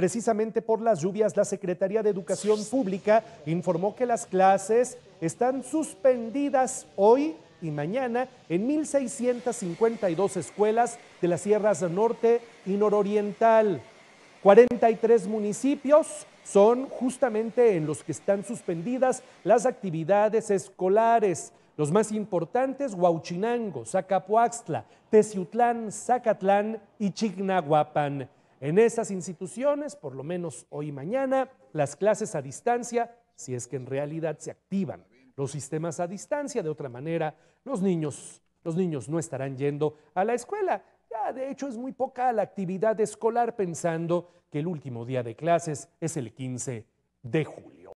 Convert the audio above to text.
Precisamente por las lluvias, la Secretaría de Educación Pública informó que las clases están suspendidas hoy y mañana en 1.652 escuelas de las sierras norte y nororiental. 43 municipios son justamente en los que están suspendidas las actividades escolares. Los más importantes, Huauchinango, Zacapuaxtla, Teciutlán, Zacatlán y Chignahuapan. En esas instituciones, por lo menos hoy y mañana, las clases a distancia, si es que en realidad se activan los sistemas a distancia, de otra manera, los niños, los niños no estarán yendo a la escuela. Ya, de hecho, es muy poca la actividad escolar pensando que el último día de clases es el 15 de julio.